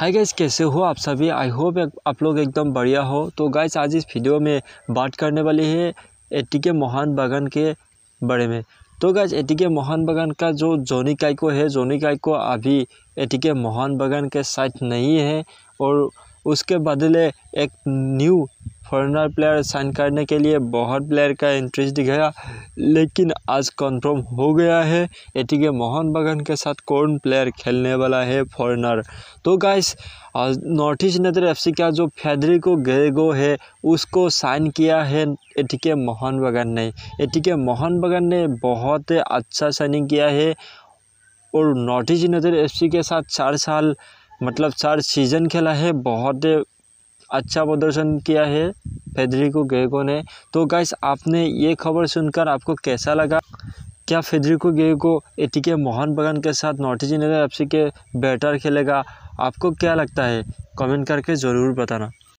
hi guys कैसे हो आप सभी आई होप आप लोग एकदम बढ़िया हो तो गाइस आज इस वीडियो में बात करने वाली है एटी के मोहन बगन के बारे में तो गाइस एटी के मोहन बगन का जो जोनी काइको है जोनी काइको अभी एटी के मोहन बगन के साथ नहीं है और उसके बदले एक न्यू फॉरनर प्लेयर साइन करने के लिए बहुत प्लेयर का इंटरेस्ट दिखाया लेकिन आज कंफर्म हो गया है एटी के मोहन बगान के साथ कौन प्लेयर खेलने वाला है फॉरनर तो गाइस नॉर्थ ईस्ट नेत्र एफ सी का जो गए गो है उसको साइन किया है एटी के मोहन बगान ने एटी के मोहन बगान ने बहुत अच्छा साइनिंग किया है और नॉर्थ ईस्ट नेत्र एफ के साथ चार साल मतलब चार सीज़न खेला है बहुत अच्छा प्रदर्शन किया है फेदरिको गेको ने तो गाइस आपने ये खबर सुनकर आपको कैसा लगा क्या Federico gecko ATK Mohan Bagan के साथ नॉर्थ ईस्ट यूनाइटेड एफ के बैटर खेलेगा आपको क्या लगता है कमेंट करके ज़रूर बताना